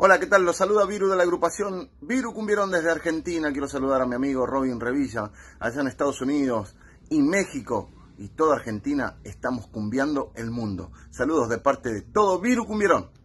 Hola, ¿qué tal? Los saluda Viru de la agrupación Viru Cumbierón desde Argentina. Quiero saludar a mi amigo Robin Revilla, allá en Estados Unidos y México y toda Argentina. Estamos cumbiando el mundo. Saludos de parte de todo Viru Cumbierón.